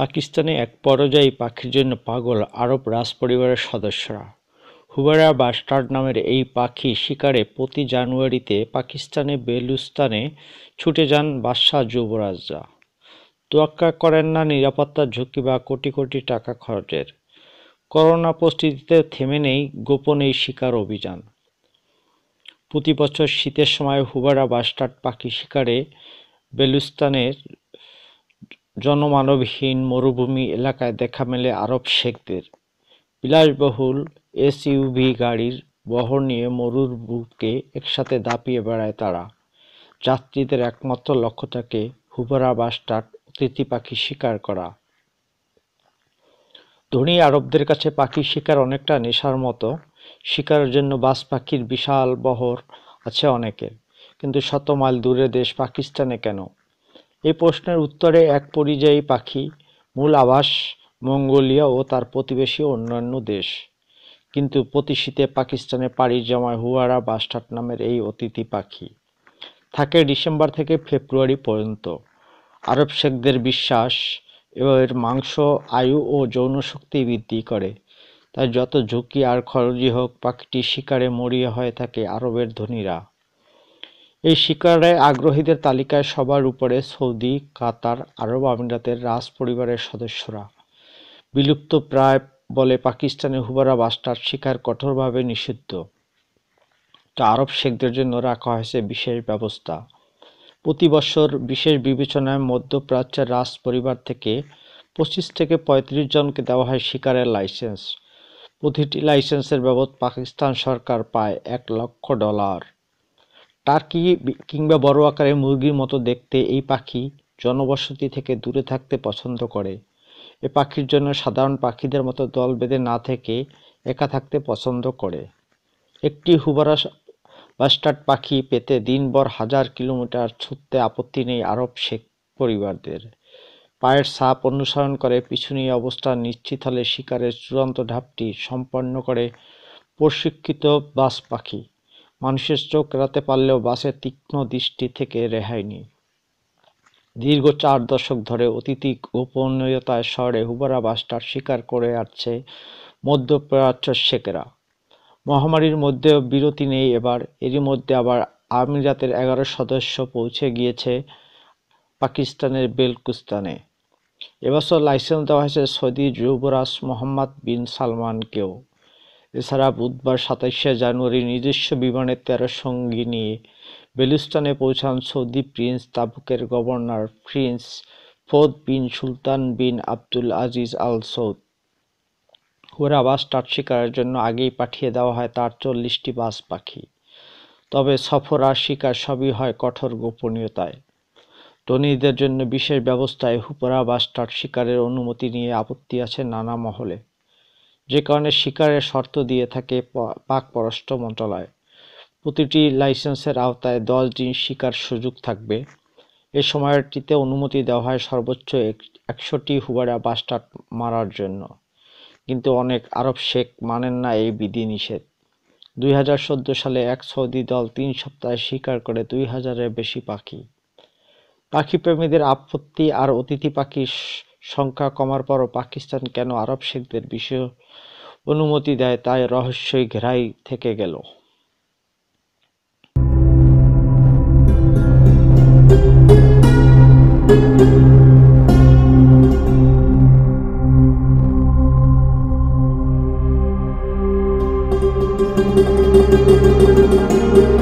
পাকিস্তানে এক পরজায়ী পাখির জন্য পাগল আরব রাজ পরিবারের সদস্যরা হুবারা বা স্টার নামের এই পাখি শিকারে প্রতি জানুয়ারিতে পাকিস্তানে বেলুস্তানে ছুটে যান বাদশাহ যুবরাজরা তোয়াক্কা করেন না নিরাপত্তার ঝুঁকি বা কোটি কোটি টাকা খরচের করোনা পরিস্থিতিতে থেমে নেই গোপন এই শিকার অভিযান প্রতি বছর শীতের সময় হুবারা বাস্টার্ড পাখি শিকারে বেলুস্তানের জনমানবহীন মরুভূমি এলাকায় দেখা মেলে আরব শেখদের বিলাসবহুল এসইউভি গাড়ির বহর নিয়ে মরুর বুকে একসাথে দাপিয়ে বেড়ায় তারা যাত্রীদের একমাত্র লক্ষ্য থাকে হুবরা বাস্টার অতিথি পাখি শিকার করা ধনী আরবদের কাছে পাখি শিকার অনেকটা নেশার মতো শিকারের জন্য বাস পাখির বিশাল বহর আছে অনেকের কিন্তু শত মাইল দূরে দেশ পাকিস্তানে কেন এই প্রশ্নের উত্তরে এক পরিযায়ী পাখি মূল আবাস মঙ্গোলিয়া ও তার প্রতিবেশী অন্যান্য দেশ কিন্তু প্রতি শীতে পাকিস্তানে পাড়ি জমায় হুয়ারা বাস্টার নামের এই অতিথি পাখি থাকে ডিসেম্বর থেকে ফেব্রুয়ারি পর্যন্ত আরব শেখদের বিশ্বাস এর মাংস আয়ু ও যৌন শক্তি বৃদ্ধি করে তাই যত ঝুঁকি আর খরচই হোক পাখিটি শিকারে মরিয়া হয়ে থাকে আরবের ধনীরা এই শিকারে আগ্রহীদের তালিকায় সবার উপরে সৌদি কাতার আরব আমিরাতের রাজ পরিবারের সদস্যরা বিলুপ্ত প্রায় বলে পাকিস্তানে হুবারা বাস্টার শিকার কঠোরভাবে নিষিদ্ধ তা আরব শেখদের জন্য রাখা হয়েছে বিশেষ ব্যবস্থা প্রতি বছর বিশেষ বিবেচনায় মধ্যপ্রাচ্যের রাজ পরিবার থেকে পঁচিশ থেকে ৩৫ জনকে দেওয়া হয় শিকারের লাইসেন্স প্রতিটি লাইসেন্সের বাবদ পাকিস্তান সরকার পায় এক লক্ষ ডলার টার্কি কিংবা বড় আকারের মুরগির মতো দেখতে এই পাখি জনবসতি থেকে দূরে থাকতে পছন্দ করে এ পাখির জন্য সাধারণ পাখিদের মতো দল বেঁধে না থেকে একা থাকতে পছন্দ করে একটি হুবারাস বাস্টার্ড পাখি পেতে দিনভর হাজার কিলোমিটার ছুটতে আপত্তি নেই আরব শেখ পরিবারদের পায়ের সাপ অনুসরণ করে পিছনে অবস্থান নিশ্চিত হলে শিকারের চূড়ান্ত ধাপটি সম্পন্ন করে প্রশিক্ষিত বাস পাখি মানুষের চোখ এড়াতে পারলেও বাসের তীক্ষ্ণ দৃষ্টি থেকে রেহাই নেই দীর্ঘ চার দশক ধরে অতিথি গোপনীয়তায় শহরে হুবারা বাসটার শিকার করে আসছে মধ্যপ্রাচ্য শেখেরা মহামারীর মধ্যেও বিরতি নেই এবার এরই মধ্যে আবার আমিরাতের এগারো সদস্য পৌঁছে গিয়েছে পাকিস্তানের বেলকুস্তানে এবছর লাইসেন্স দেওয়া হয়েছে সৌদি যুবরাজ মোহাম্মদ বিন সালমানকেও এছাড়া বুধবার সাতাইশে জানুয়ারি নিজস্ব বিমানে তেরো সঙ্গী নিয়ে বেলুস্তানে পৌঁছান সৌদি প্রিন্স তাবুকের governor prince Fahd bin Sultan bin Abdul Aziz Al Saud bustard শিকারের জন্য আগেই পাঠিয়ে দেওয়া হয় তার চল্লিশটি বাস পাখি তবে সফর আর শিকার সবই হয় কঠোর গোপনীয়তায় টনিদের জন্য বিশেষ ব্যবস্থায় হুপরা বাস শিকারের অনুমতি নিয়ে আপত্তি আছে নানা মহলে যে কারণে শিকারের শর্ত দিয়ে থাকে পাক পররাষ্ট্র মন্ত্রণালয় প্রতিটি লাইসেন্সের আওতায় দশ দিন শিকার সুযোগ থাকবে এ সময়টিতে অনুমতি দেওয়া হয় সর্বোচ্চ একশোটি হুবারা বাস্টার মারার জন্য কিন্তু অনেক আরব শেখ মানেন না এই বিধিনিষেধ দুই হাজার সালে এক সৌদি দল তিন সপ্তাহে শিকার করে দুই হাজারের বেশি পাখি পাখি প্রেমীদের আপত্তি আর অতিথি পাখির সংখ্যা কমার পরও পাকিস্তান কেন আরব শেখদের বিষয়ে অনুমতি দেয় তাই রহস্যই ঘেরাই থেকে গেল thank you